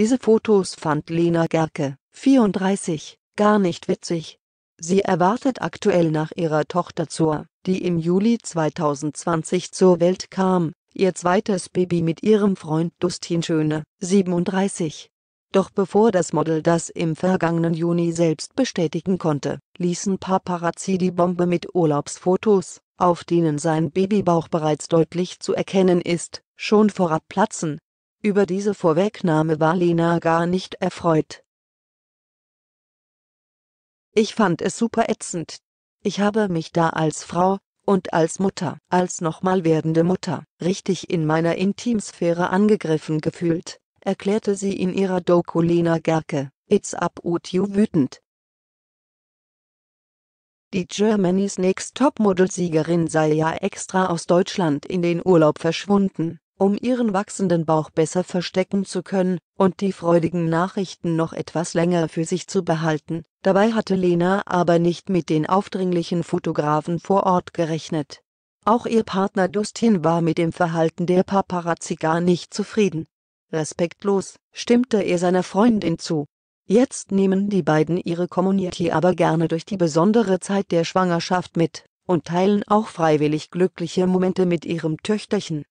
Diese Fotos fand Lena Gerke, 34, gar nicht witzig. Sie erwartet aktuell nach ihrer Tochter Zur, die im Juli 2020 zur Welt kam, ihr zweites Baby mit ihrem Freund Dustin Schöne, 37. Doch bevor das Model das im vergangenen Juni selbst bestätigen konnte, ließen Paparazzi die Bombe mit Urlaubsfotos, auf denen sein Babybauch bereits deutlich zu erkennen ist, schon vorab platzen. Über diese Vorwegnahme war Lena gar nicht erfreut. Ich fand es super ätzend. Ich habe mich da als Frau, und als Mutter, als nochmal werdende Mutter, richtig in meiner Intimsphäre angegriffen gefühlt, erklärte sie in ihrer Doku Lena Gerke, It's Up Ut You wütend. Die Germany's Next Topmodel-Siegerin sei ja extra aus Deutschland in den Urlaub verschwunden, um ihren wachsenden Bauch besser verstecken zu können und die freudigen Nachrichten noch etwas länger für sich zu behalten. Dabei hatte Lena aber nicht mit den aufdringlichen Fotografen vor Ort gerechnet. Auch ihr Partner Dustin war mit dem Verhalten der Paparazzi gar nicht zufrieden. Respektlos stimmte er seiner Freundin zu. Jetzt nehmen die beiden ihre Community aber gerne durch die besondere Zeit der Schwangerschaft mit und teilen auch freiwillig glückliche Momente mit ihrem Töchterchen.